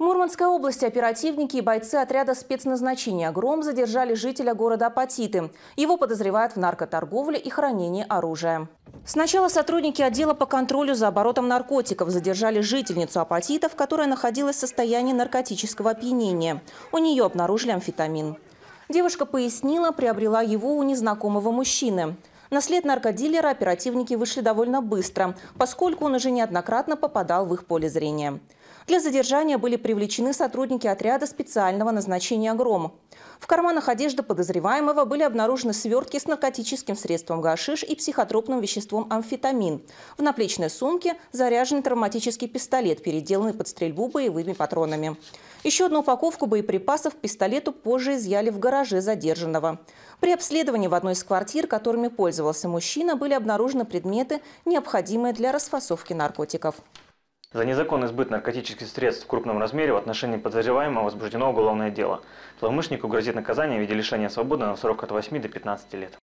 В Мурманской области оперативники и бойцы отряда спецназначения «Гром» задержали жителя города Апатиты. Его подозревают в наркоторговле и хранении оружия. Сначала сотрудники отдела по контролю за оборотом наркотиков задержали жительницу Апатитов, которая находилась в состоянии наркотического опьянения. У нее обнаружили амфетамин. Девушка пояснила, приобрела его у незнакомого мужчины. На след наркодилера оперативники вышли довольно быстро, поскольку он уже неоднократно попадал в их поле зрения. Для задержания были привлечены сотрудники отряда специального назначения «Грома». В карманах одежды подозреваемого были обнаружены свертки с наркотическим средством гашиш и психотропным веществом амфетамин. В наплечной сумке заряженный травматический пистолет, переделанный под стрельбу боевыми патронами. Еще одну упаковку боеприпасов к пистолету позже изъяли в гараже задержанного. При обследовании в одной из квартир, которыми пользовался мужчина, были обнаружены предметы, необходимые для расфасовки наркотиков. За незаконный сбыт наркотических средств в крупном размере в отношении подозреваемого возбуждено уголовное дело. Злоумышленнику грозит наказание в виде лишения свободы на срок от 8 до 15 лет.